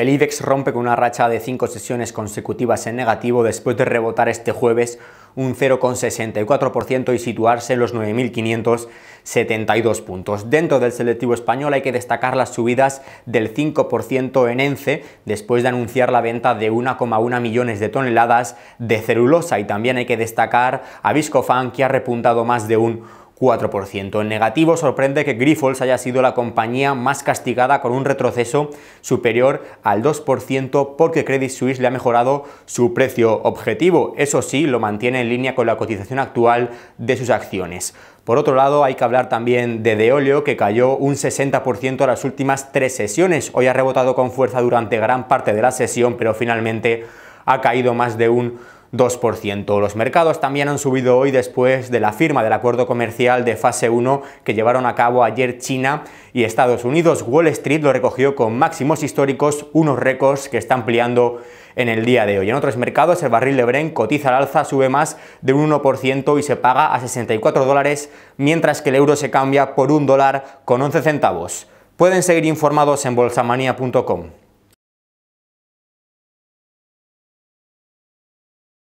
El IBEX rompe con una racha de 5 sesiones consecutivas en negativo después de rebotar este jueves un 0,64% y situarse en los 9.572 puntos. Dentro del selectivo español hay que destacar las subidas del 5% en ENCE después de anunciar la venta de 1,1 millones de toneladas de celulosa y también hay que destacar a Viscofan que ha repuntado más de un 4%. En negativo sorprende que Grifols haya sido la compañía más castigada con un retroceso superior al 2% porque Credit Suisse le ha mejorado su precio objetivo. Eso sí, lo mantiene en línea con la cotización actual de sus acciones. Por otro lado, hay que hablar también de Deolio, que cayó un 60% en las últimas tres sesiones. Hoy ha rebotado con fuerza durante gran parte de la sesión, pero finalmente ha caído más de un 2%. Los mercados también han subido hoy después de la firma del acuerdo comercial de fase 1 que llevaron a cabo ayer China y Estados Unidos. Wall Street lo recogió con máximos históricos, unos récords que está ampliando en el día de hoy. En otros mercados, el barril de Brent cotiza al alza, sube más de un 1% y se paga a 64 dólares, mientras que el euro se cambia por un dólar con 11 centavos. Pueden seguir informados en bolsamanía.com.